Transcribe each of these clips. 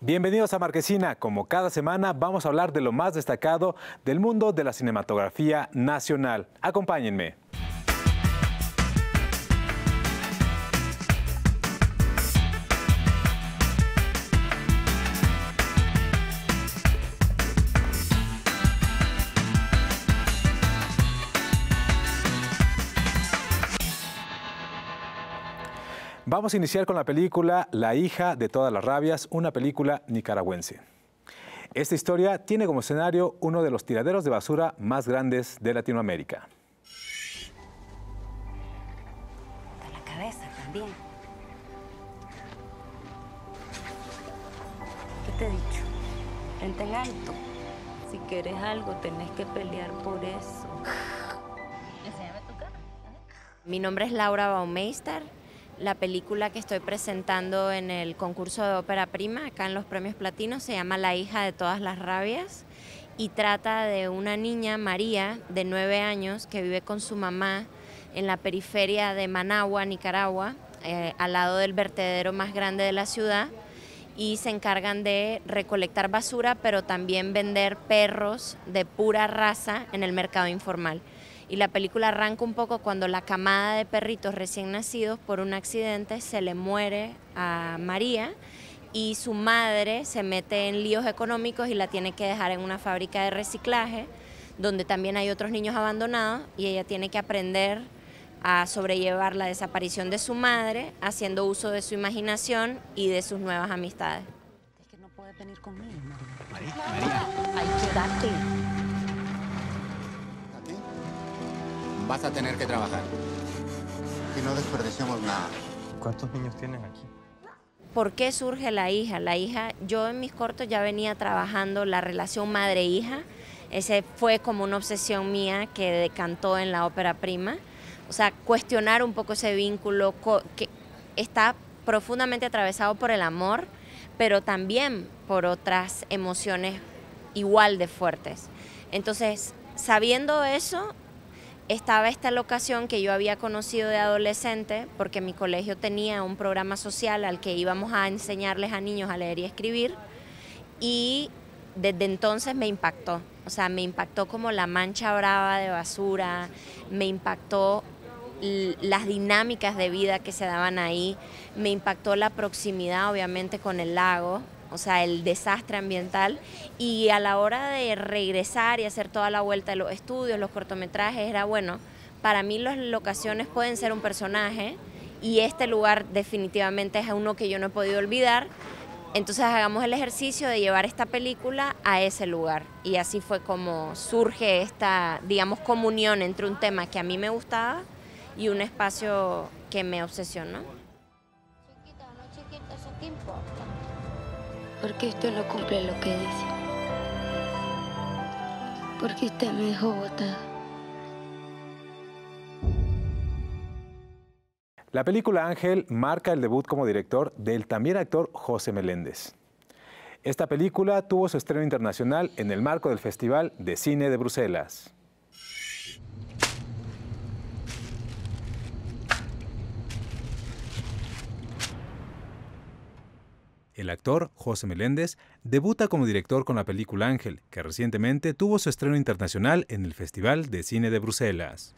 Bienvenidos a Marquesina. Como cada semana vamos a hablar de lo más destacado del mundo de la cinematografía nacional. Acompáñenme. Vamos a iniciar con la película La hija de todas las rabias, una película nicaragüense. Esta historia tiene como escenario uno de los tiraderos de basura más grandes de Latinoamérica. ¿Qué te he dicho? en alto. Si quieres algo, tenés que pelear por eso. Mi nombre es Laura Baumeister. La película que estoy presentando en el concurso de ópera prima, acá en los premios platinos, se llama La hija de todas las rabias y trata de una niña, María, de nueve años, que vive con su mamá en la periferia de Managua, Nicaragua, eh, al lado del vertedero más grande de la ciudad, y se encargan de recolectar basura, pero también vender perros de pura raza en el mercado informal y la película arranca un poco cuando la camada de perritos recién nacidos por un accidente se le muere a María y su madre se mete en líos económicos y la tiene que dejar en una fábrica de reciclaje donde también hay otros niños abandonados y ella tiene que aprender a sobrellevar la desaparición de su madre haciendo uso de su imaginación y de sus nuevas amistades. Es que no Hay que Vas a tener que trabajar. y no desperdiciamos nada. ¿Cuántos niños tienes aquí? ¿Por qué surge la hija? La hija, yo en mis cortos ya venía trabajando la relación madre-hija. Ese fue como una obsesión mía que decantó en la ópera prima. O sea, cuestionar un poco ese vínculo que está profundamente atravesado por el amor, pero también por otras emociones igual de fuertes. Entonces, sabiendo eso, estaba esta locación que yo había conocido de adolescente, porque mi colegio tenía un programa social al que íbamos a enseñarles a niños a leer y escribir, y desde entonces me impactó. O sea, me impactó como la mancha brava de basura, me impactó las dinámicas de vida que se daban ahí, me impactó la proximidad obviamente con el lago, o sea, el desastre ambiental. Y a la hora de regresar y hacer toda la vuelta de los estudios, los cortometrajes, era bueno, para mí las locaciones pueden ser un personaje y este lugar definitivamente es uno que yo no he podido olvidar. Entonces hagamos el ejercicio de llevar esta película a ese lugar. Y así fue como surge esta, digamos, comunión entre un tema que a mí me gustaba y un espacio que me obsesionó porque esto no cumple lo que dice. Porque usted me dejó botada. La película Ángel marca el debut como director del también actor José Meléndez. Esta película tuvo su estreno internacional en el marco del Festival de Cine de Bruselas. El actor José Meléndez debuta como director con la película Ángel, que recientemente tuvo su estreno internacional en el Festival de Cine de Bruselas.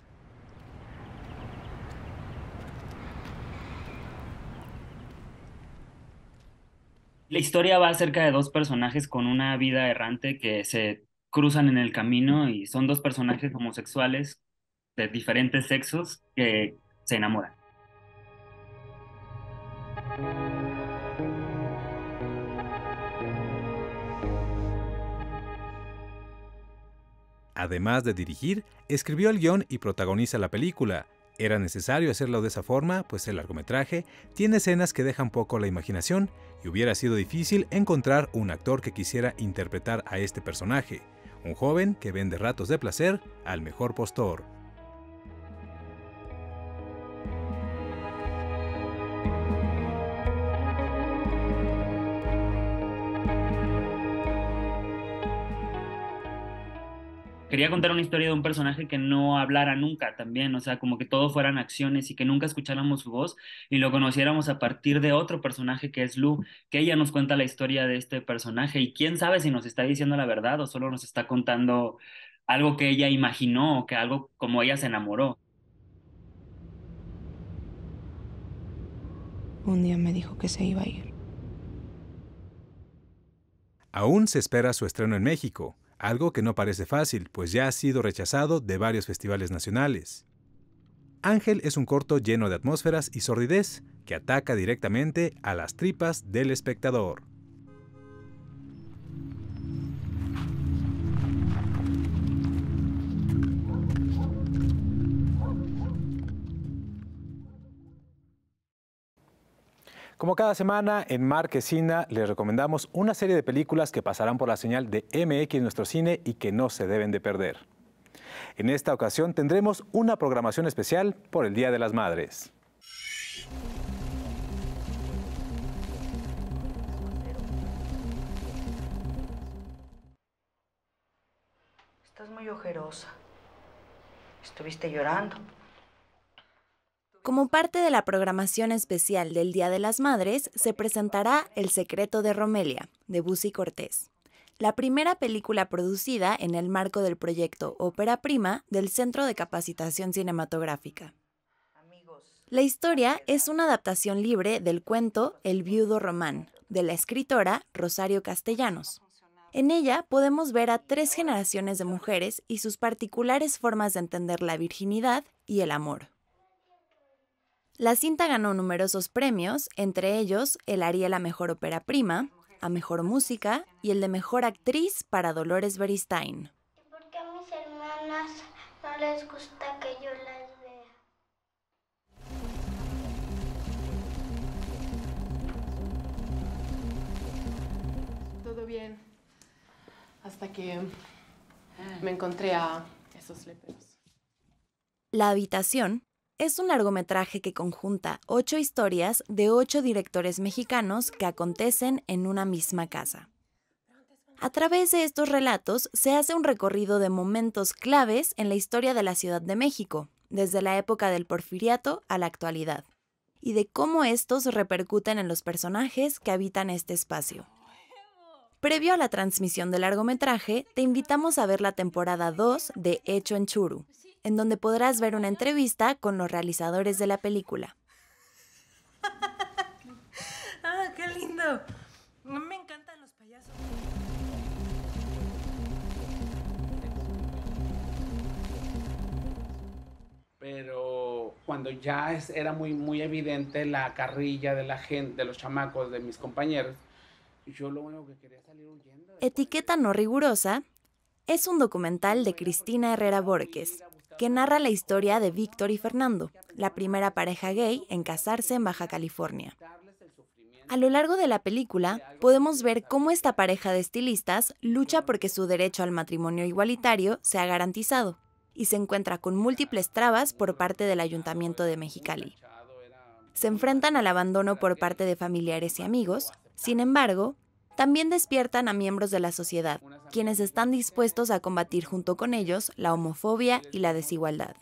La historia va acerca de dos personajes con una vida errante que se cruzan en el camino y son dos personajes homosexuales de diferentes sexos que se enamoran. Además de dirigir, escribió el guión y protagoniza la película. Era necesario hacerlo de esa forma, pues el largometraje tiene escenas que dejan poco la imaginación y hubiera sido difícil encontrar un actor que quisiera interpretar a este personaje, un joven que vende ratos de placer al mejor postor. quería contar una historia de un personaje que no hablara nunca también, o sea, como que todo fueran acciones y que nunca escucháramos su voz y lo conociéramos a partir de otro personaje que es Lu, que ella nos cuenta la historia de este personaje y quién sabe si nos está diciendo la verdad o solo nos está contando algo que ella imaginó o que algo como ella se enamoró. Un día me dijo que se iba a ir. Aún se espera su estreno en México, algo que no parece fácil, pues ya ha sido rechazado de varios festivales nacionales. Ángel es un corto lleno de atmósferas y sordidez que ataca directamente a las tripas del espectador. Como cada semana, en Marquesina les recomendamos una serie de películas que pasarán por la señal de MX en nuestro cine y que no se deben de perder. En esta ocasión tendremos una programación especial por el Día de las Madres. Estás muy ojerosa. Estuviste llorando. Como parte de la programación especial del Día de las Madres, se presentará El secreto de Romelia, de Bussy Cortés, la primera película producida en el marco del proyecto Ópera Prima del Centro de Capacitación Cinematográfica. La historia es una adaptación libre del cuento El viudo román, de la escritora Rosario Castellanos. En ella podemos ver a tres generaciones de mujeres y sus particulares formas de entender la virginidad y el amor. La cinta ganó numerosos premios, entre ellos el Ariel a Mejor Ópera Prima, a Mejor Música y el de Mejor Actriz para Dolores Beristain. ¿Por qué a mis hermanas no les gusta que yo las vea? Todo bien, hasta que me encontré a esos leperos. La habitación es un largometraje que conjunta ocho historias de ocho directores mexicanos que acontecen en una misma casa. A través de estos relatos se hace un recorrido de momentos claves en la historia de la Ciudad de México, desde la época del porfiriato a la actualidad, y de cómo estos repercuten en los personajes que habitan este espacio. Previo a la transmisión del largometraje, te invitamos a ver la temporada 2 de Hecho en Churu, en donde podrás ver una entrevista con los realizadores de la película. ¡Ah, qué lindo! Me encantan los payasos. Pero cuando ya era muy, muy evidente la carrilla de la gente, de los chamacos, de mis compañeros, yo lo único que quería salir huyendo. Etiqueta no rigurosa es un documental de Cristina Herrera Borges, que narra la historia de Víctor y Fernando, la primera pareja gay en casarse en Baja California. A lo largo de la película, podemos ver cómo esta pareja de estilistas lucha porque su derecho al matrimonio igualitario sea garantizado y se encuentra con múltiples trabas por parte del Ayuntamiento de Mexicali. Se enfrentan al abandono por parte de familiares y amigos, sin embargo, también despiertan a miembros de la sociedad, quienes están dispuestos a combatir junto con ellos la homofobia y la desigualdad.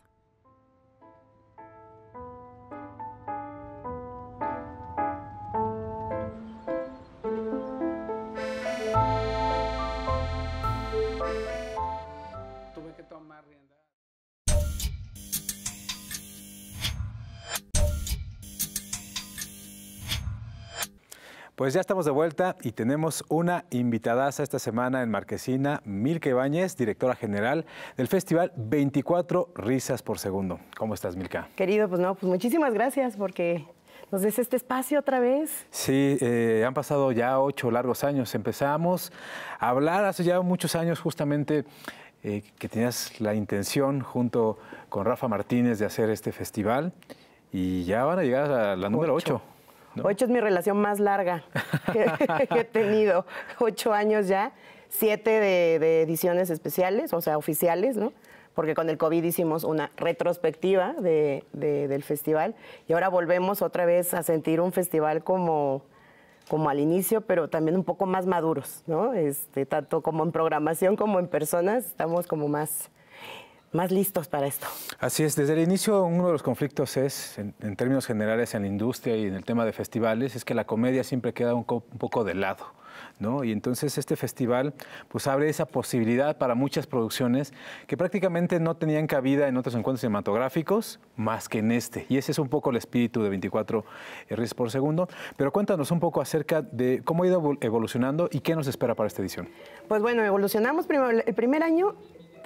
Pues ya estamos de vuelta y tenemos una invitadaza esta semana en Marquesina, Milka Ibáñez, directora general del Festival 24 Risas por Segundo. ¿Cómo estás, Milka? Querido, pues no, pues muchísimas gracias porque nos des este espacio otra vez. Sí, eh, han pasado ya ocho largos años. Empezamos a hablar hace ya muchos años justamente eh, que tenías la intención junto con Rafa Martínez de hacer este festival y ya van a llegar a la número ocho. Ocho es mi relación más larga que, he tenido. Ocho años ya, siete de, ediciones especiales, o sea, oficiales, ¿no? Porque con el COVID hicimos una retrospectiva del festival y ahora volvemos otra vez a sentir un festival como, como al inicio, pero también un poco más maduros, ¿no? Este, tanto como en programación como en personas, estamos como más más listos para esto. Así es, desde el inicio uno de los conflictos es, en, términos generales en la industria y en el tema de festivales, es que la comedia siempre queda un, poco de lado. ¿No? Y entonces este festival pues abre esa posibilidad para muchas producciones que prácticamente no tenían cabida en otros encuentros cinematográficos más que en este. Y ese es un poco el espíritu de 24 Rs por segundo. Pero cuéntanos un poco acerca de cómo ha ido evolucionando y qué nos espera para esta edición. Pues bueno, evolucionamos primero, el primer año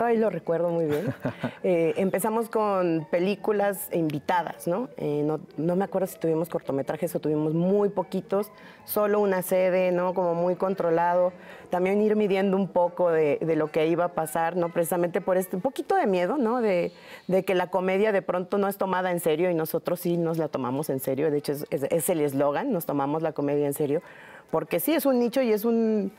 ahí lo recuerdo muy bien. Eh, empezamos con películas invitadas, eh, ¿no? ¿no? me acuerdo si tuvimos cortometrajes o tuvimos muy poquitos, solo una sede, ¿no? Como muy controlado. También ir midiendo un poco de, lo que iba a pasar, ¿no? Precisamente por este un poquito de miedo, ¿no? De, que la comedia de pronto no es tomada en serio y nosotros sí nos la tomamos en serio. De hecho, es el eslogan, nos tomamos la comedia en serio porque sí es un nicho y es una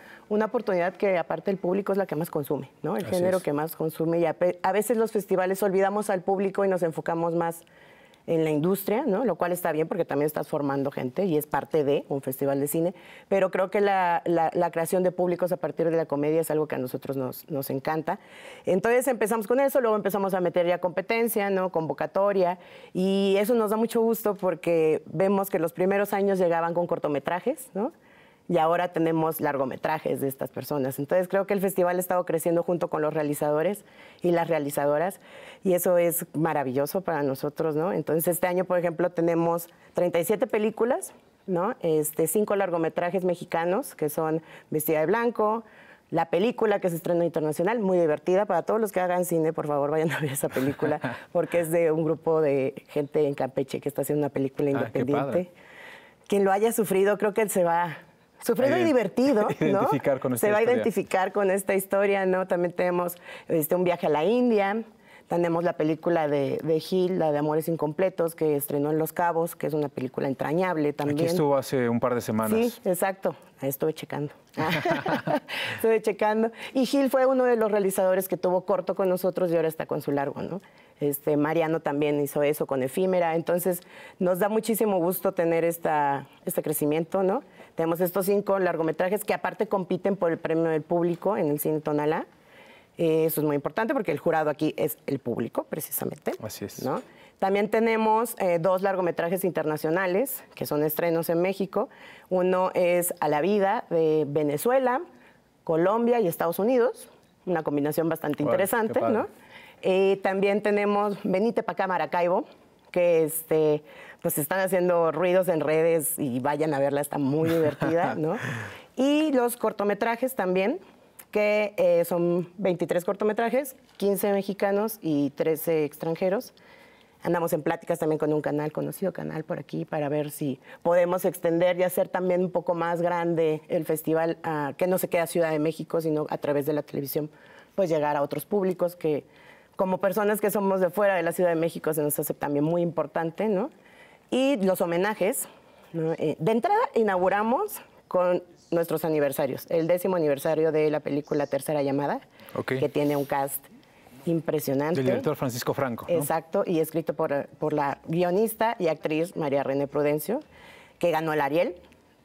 oportunidad que aparte el público es la que más consume, ¿no? El género que más consume y a, veces los festivales olvidamos al público y nos enfocamos más en la industria, ¿no? Lo cual está bien porque también estás formando gente y es parte de un festival de cine, pero creo que la, creación de públicos a partir de la comedia es algo que a nosotros nos, nos, encanta. Entonces empezamos con eso, luego empezamos a meter ya competencia, ¿no? Convocatoria y eso nos da mucho gusto porque vemos que los primeros años llegaban con cortometrajes, ¿no? y ahora tenemos largometrajes de estas personas. Entonces creo que el festival ha estado creciendo junto con los realizadores y las realizadoras y eso es maravilloso para nosotros, ¿no? Entonces este año, por ejemplo, tenemos 37 películas, ¿no? Este, cinco largometrajes mexicanos que son Vestida de Blanco, la película que se estrena internacional, muy divertida. Para todos los que hagan cine, por favor, vayan a ver esa película, porque es de un grupo de gente en Campeche que está haciendo una película ah, independiente. Quien lo haya sufrido, creo que él se va sufrido y eh, divertido, ¿no? Con Se va a identificar con esta historia, ¿no? También tenemos este, un viaje a la India, tenemos la película de, Gil, la de Amores Incompletos, que estrenó en Los Cabos, que es una película entrañable también. Aquí estuvo hace un par de semanas. Sí, exacto. Ahí Estuve checando. Estuve checando. Y Gil fue uno de los realizadores que tuvo corto con nosotros y ahora está con su largo, ¿no? Este, Mariano también hizo eso con Efímera. Entonces, nos da muchísimo gusto tener esta, este crecimiento, ¿no? Tenemos estos cinco largometrajes que aparte compiten por el premio del público en el cine Tonalá. Eh, eso es muy importante porque el jurado aquí es el público, precisamente. Así es. También tenemos eh, dos largometrajes internacionales que son estrenos en México. Uno es A la vida de Venezuela, Colombia y Estados Unidos. Una combinación bastante interesante, ¿no? Eh, también tenemos Venite para acá, Maracaibo, que este, pues están haciendo ruidos en redes y vayan a verla, está muy divertida, ¿no? Y los cortometrajes también, que eh, son 23 cortometrajes, 15 mexicanos y 13 extranjeros. Andamos en pláticas también con un canal, conocido canal por aquí, para ver si podemos extender y hacer también un poco más grande el festival, ah, que no se queda Ciudad de México, sino a través de la televisión, pues llegar a otros públicos que como personas que somos de fuera de la Ciudad de México se nos hace también muy importante, ¿no? y los homenajes. Eh, de entrada inauguramos con nuestros aniversarios, el décimo aniversario de la película Tercera Llamada, que tiene un cast impresionante. Del director Francisco Franco. Exacto, y escrito por, por la guionista y actriz María René Prudencio, que ganó el Ariel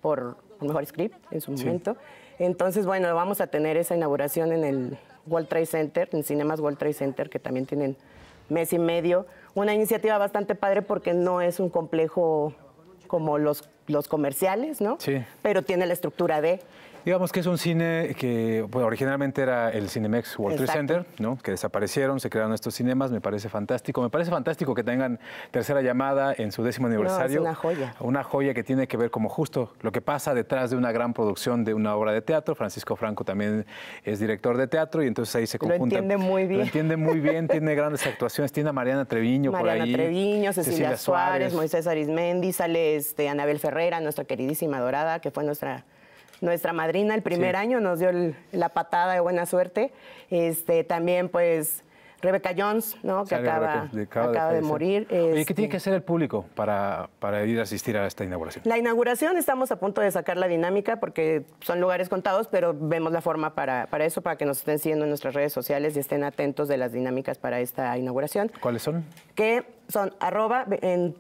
por mejor script en su momento. Entonces, bueno, vamos a tener esa inauguración en el World Trade Center, en Cinemas World Trade Center, que también tienen mes y medio. Una iniciativa bastante padre porque no es un complejo como los, los comerciales, ¿no? Sí. Pero tiene la estructura de. Digamos que es un cine que pues, originalmente era el Cinemex World Trade Center, ¿no? que desaparecieron, se crearon estos cinemas, me parece fantástico. Me parece fantástico que tengan tercera llamada en su décimo aniversario. es una joya. Una joya que tiene que ver como justo lo que pasa detrás de una gran producción de una obra de teatro. Francisco Franco también es director de teatro y entonces ahí se conjunta. Lo entiende muy bien. Lo entiende muy bien, tiene grandes actuaciones. Tiene a Mariana Treviño por ahí. Mariana Treviño, Cecilia, Suárez, Moisés Arismendi, sale este, Anabel Ferrera, nuestra queridísima Dorada, que fue nuestra nuestra madrina el primer año, nos dio la patada de buena suerte. Este, también, pues, Rebeca Jones, ¿no? que acaba, de, morir. ¿Y qué tiene que este hacer el público para, para, ir a asistir a esta inauguración? La inauguración estamos a punto de sacar la dinámica porque son lugares contados, pero vemos la forma para, para eso, para que nos estén siguiendo en nuestras redes sociales y estén atentos de las dinámicas para esta inauguración. ¿Cuáles son? Que son arroba en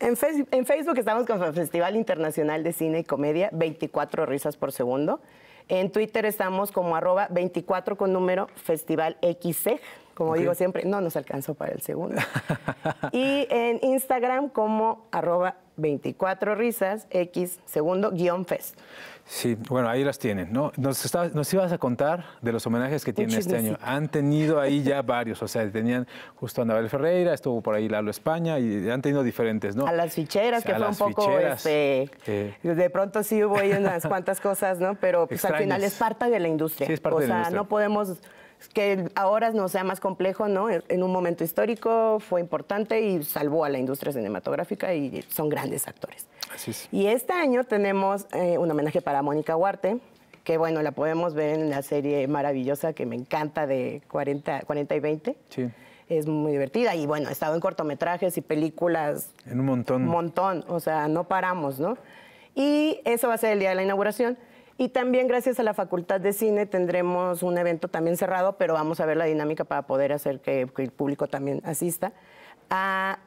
en, Facebook estamos como Festival Internacional de Cine y Comedia, 24 risas por segundo. En Twitter estamos como arroba 24 con número Festival XC. E como digo siempre, no nos alcanzó para el segundo. y en Instagram como arroba 24 risas x segundo guión fest. Sí, bueno, ahí las tienen, ¿no? Nos, ibas a contar de los homenajes que tienen este año. Han tenido ahí ya varios, o sea, tenían justo a Anabel Ferreira, estuvo por ahí Lalo España y han tenido diferentes, ¿no? A las ficheras, que fue un poco, este, eh. de pronto sí hubo ahí unas cuantas cosas, ¿no? Pero pues, al final es parte de la industria. o sea, no podemos que ahora no sea más complejo, ¿no? E, en un momento histórico fue importante y salvó a la industria cinematográfica y son grandes actores. Y este año tenemos eh, un homenaje para Mónica Huarte, que bueno, la podemos ver en la serie maravillosa que me encanta de 40, y 20. Sí. Es muy divertida y bueno, he estado en cortometrajes y películas. En un montón. Un montón, o sea, no paramos, ¿no? Y eso va a ser el día de la inauguración. Y también gracias a la Facultad de Cine tendremos un evento también cerrado, pero vamos a ver la dinámica para poder hacer que el público también asista a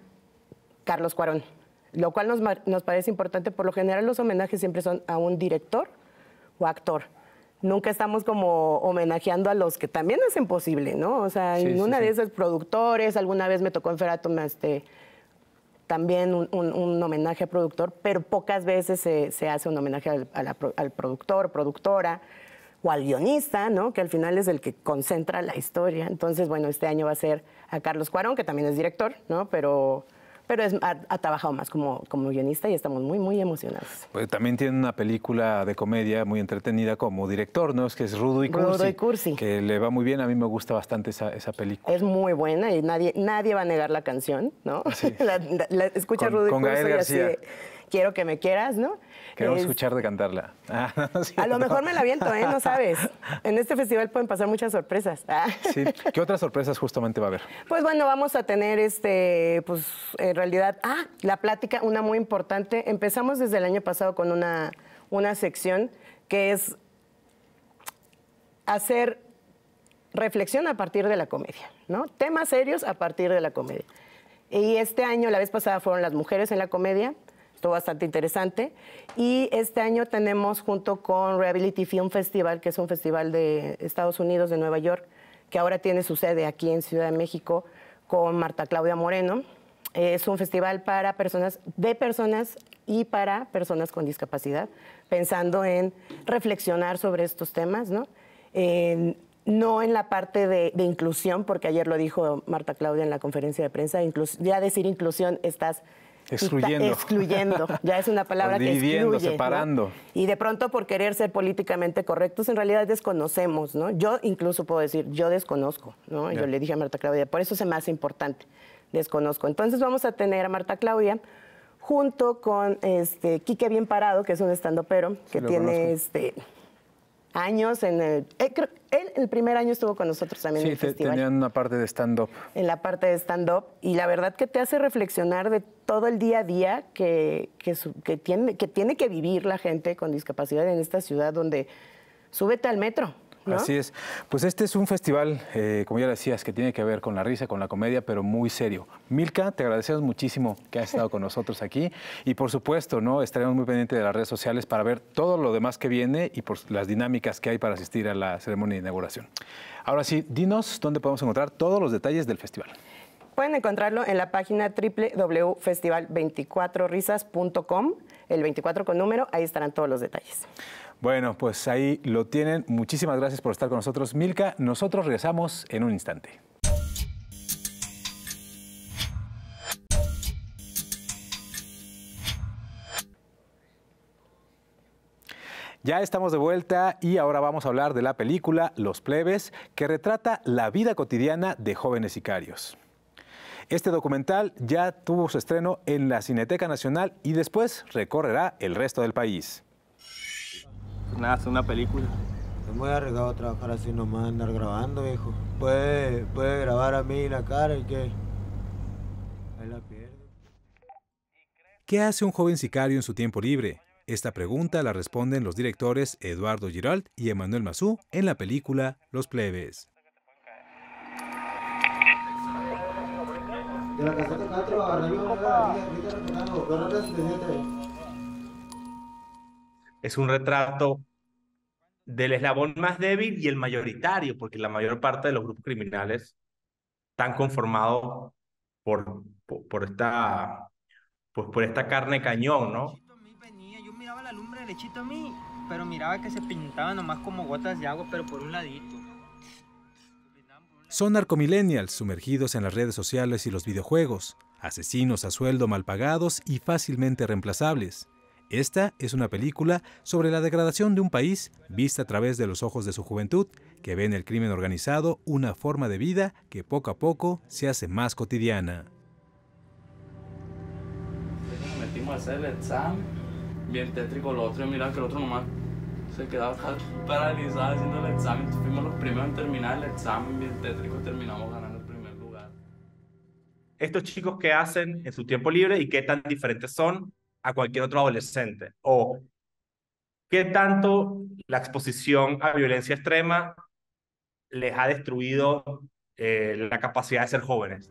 Carlos Cuarón lo cual nos, parece importante. Por lo general los homenajes siempre son a un director o actor. Nunca estamos como homenajeando a los que también hacen posible, ¿no? O sea, en una de esas productores, alguna vez me tocó en Feratum este, también un, homenaje a productor, pero pocas veces se, hace un homenaje al, al productor, productora o al guionista, ¿no? Que al final es el que concentra la historia. Entonces, bueno, este año va a ser a Carlos Cuarón, que también es director, ¿no? Pero pero ha, trabajado más como, como guionista y estamos muy, muy emocionados. Pues, también tiene una película de comedia muy entretenida como director, ¿no? Es que es Rudo y Cursi. Rudo Cursi. Que le va muy bien, a mí me gusta bastante esa, película. Es muy buena y nadie, nadie va a negar la canción, ¿no? escucha Rudo y con Cursi quiero que me quieras, ¿no? Quiero escuchar de cantarla. Ah, a lo mejor me la viento, ¿eh? No sabes. En este festival pueden pasar muchas sorpresas. Ah. ¿Qué otras sorpresas justamente va a haber? Pues bueno, vamos a tener, este, pues en realidad, ah, la plática, una muy importante. Empezamos desde el año pasado con una, una sección que es hacer reflexión a partir de la comedia, ¿no? Temas serios a partir de la comedia. Y este año, la vez pasada, fueron las mujeres en la comedia estuvo bastante interesante. Y este año tenemos junto con Reability Film Festival, que es un festival de Estados Unidos, de Nueva York, que ahora tiene su sede aquí en Ciudad de México con Marta Claudia Moreno. Es un festival para personas, de personas y para personas con discapacidad, pensando en reflexionar sobre estos temas, ¿no? En, no en la parte de, de, inclusión, porque ayer lo dijo Marta Claudia en la conferencia de prensa, ya decir inclusión estás Excluyendo. Excluyendo. Ya es una palabra que excluye. separando. Y de pronto por querer ser políticamente correctos, en realidad desconocemos, ¿no? Yo incluso puedo decir, yo desconozco, ¿no? Yo le dije a Marta Claudia, por eso es más importante, desconozco. Entonces vamos a tener a Marta Claudia junto con este Quique Bien Parado, que es un estando pero que tiene este años en el... Eh, él el primer año estuvo con nosotros también en el festival. tenían una parte de stand-up. En la parte de stand-up. Y la verdad que te hace reflexionar de todo el día a día que, que, que, tiene, que tiene que vivir la gente con discapacidad en esta ciudad donde súbete al metro. Así es. Pues este es un festival, eh, como ya decías, que tiene que ver con la risa, con la comedia, pero muy serio. Milka, te agradecemos muchísimo que has estado con nosotros aquí. Y por supuesto, ¿no? Estaremos muy pendientes de las redes sociales para ver todo lo demás que viene y por las dinámicas que hay para asistir a la ceremonia de inauguración. Ahora sí, dinos dónde podemos encontrar todos los detalles del festival. Pueden encontrarlo en la página www.festival24risas.com, el 24 con número, ahí estarán todos los detalles. Bueno, pues ahí lo tienen. Muchísimas gracias por estar con nosotros, Milka. Nosotros regresamos en un instante. Ya estamos de vuelta y ahora vamos a hablar de la película Los Plebes, que retrata la vida cotidiana de jóvenes sicarios. Este documental ya tuvo su estreno en la Cineteca Nacional y después recorrerá el resto del país nada, es una película. Es muy arriesgado trabajar así nomás, andar grabando, viejo. Puede, grabar a mí la cara y qué. Ahí la pierdo. ¿Qué hace un joven sicario en su tiempo libre? Esta pregunta la responden los directores Eduardo Giralt y Emanuel Mazú en la película Los Plebes. De la es un retrato del eslabón más débil y el mayoritario, porque la mayor parte de los grupos criminales están conformados por, por, esta pues por esta carne cañón, ¿no? pero miraba que se pintaba nomás como gotas de pero por un ladito. Son narcomillennials sumergidos en las redes sociales y los videojuegos, asesinos a sueldo mal pagados y fácilmente reemplazables. Esta es una película sobre la degradación de un país vista a través de los ojos de su juventud, que ve en el crimen organizado una forma de vida que poco a poco se hace más cotidiana. Estos chicos, ¿qué hacen en su tiempo libre y qué tan diferentes son a cualquier otro adolescente? ¿O qué tanto la exposición a violencia extrema les ha destruido eh, la capacidad de ser jóvenes?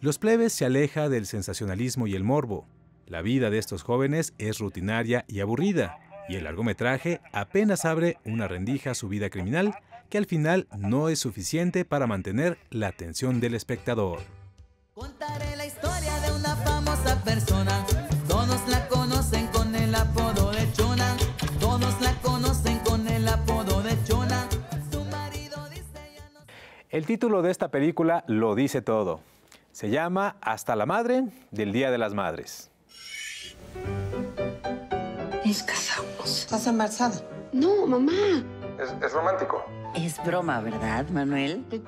los plebes se aleja del sensacionalismo y el morbo. La vida de estos jóvenes es rutinaria y aburrida, y el largometraje apenas abre una rendija a su vida criminal que al final no es suficiente para mantener la atención del espectador. Contaré la historia de una famosa persona, todos la conocen con el apodo de Chona, todos la conocen con el apodo de Chona. Su marido dice ya no... El título de esta película lo dice todo. Se llama Hasta la Madre del Día de las Madres. Nos casamos. ¿Estás embarazada? No, mamá. Es, es romántico. Es broma, ¿verdad, Manuel? que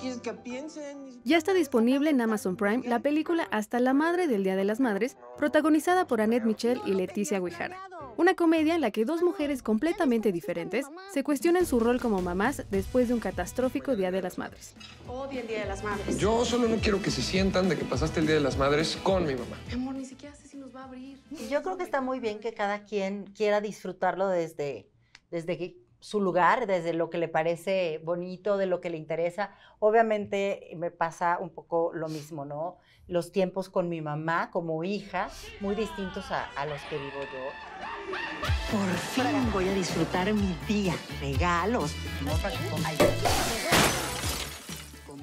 Ya está disponible en Amazon Prime la película Hasta la Madre del Día de las Madres, protagonizada por Annette Michel y Leticia Guijara. Una comedia en la que dos mujeres completamente diferentes se cuestionan su rol como mamás después de un catastrófico Día de las Madres. Odio el Día de las Madres. Yo solo no quiero que se sientan de que pasaste el Día de las Madres con mi mamá. Mi amor, ni siquiera sé si nos va a abrir. Yo creo que está muy bien que cada quien quiera disfrutarlo desde, desde que su lugar, desde lo que le parece bonito, de lo que le interesa. Obviamente me pasa un poco lo mismo, ¿no? Los tiempos con mi mamá como hija, muy distintos a, los que vivo yo. Por fin voy a disfrutar mi día. Regalos.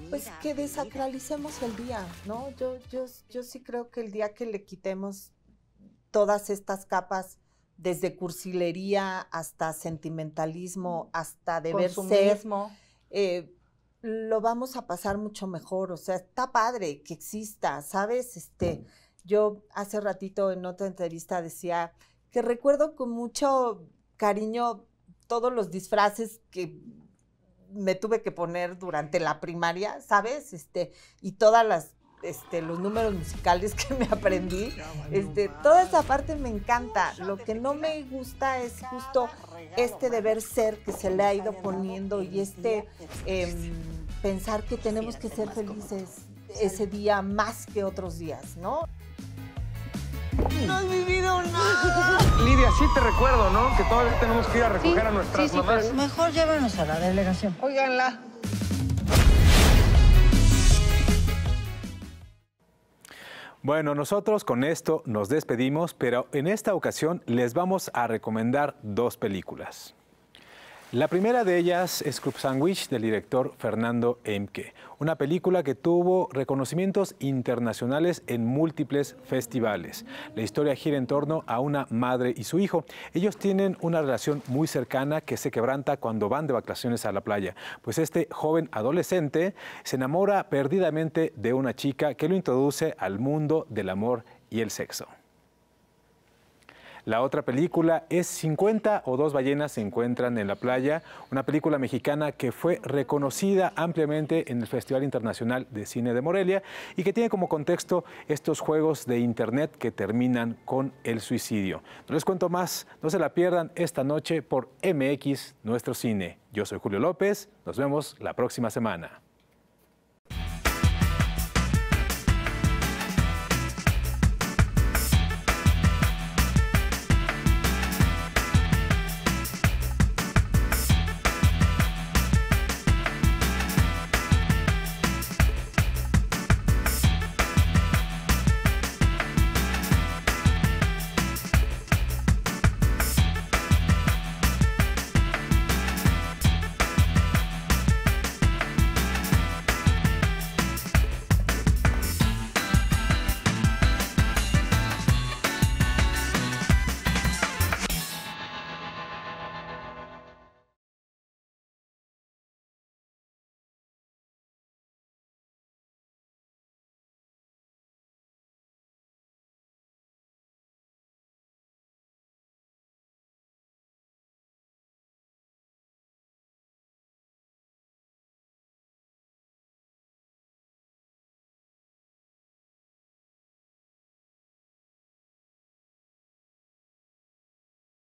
Pues que desacralicemos el día, ¿no? Yo, yo, yo sí creo que el día que le quitemos todas estas capas desde cursilería hasta sentimentalismo, mm. hasta deber ser, eh, lo vamos a pasar mucho mejor. O sea, está padre que exista, ¿sabes? Este, mm. yo hace ratito en otra entrevista decía que recuerdo con mucho cariño todos los disfraces que me tuve que poner durante la primaria, ¿sabes? Este, y todas las este, los números musicales que me aprendí. Este, toda esa parte me encanta. Lo que no me gusta es justo este deber ser que se le ha ido poniendo y este em, pensar que tenemos que ser felices ese día más que otros días, ¿no? No has vivido nada. Lidia, sí te recuerdo, ¿no? Que todavía tenemos que ir a recoger a nuestras sí, mejor llévenos a la delegación. Óiganla. Bueno, nosotros con esto nos despedimos, pero en esta ocasión les vamos a recomendar dos películas. La primera de ellas es Club Sandwich del director Fernando Emke, una película que tuvo reconocimientos internacionales en múltiples festivales. La historia gira en torno a una madre y su hijo. Ellos tienen una relación muy cercana que se quebranta cuando van de vacaciones a la playa, pues este joven adolescente se enamora perdidamente de una chica que lo introduce al mundo del amor y el sexo. La otra película es 50 o dos ballenas se encuentran en la playa, una película mexicana que fue reconocida ampliamente en el Festival Internacional de Cine de Morelia y que tiene como contexto estos juegos de Internet que terminan con el suicidio. No les cuento más, no se la pierdan esta noche por MX Nuestro Cine. Yo soy Julio López, nos vemos la próxima semana.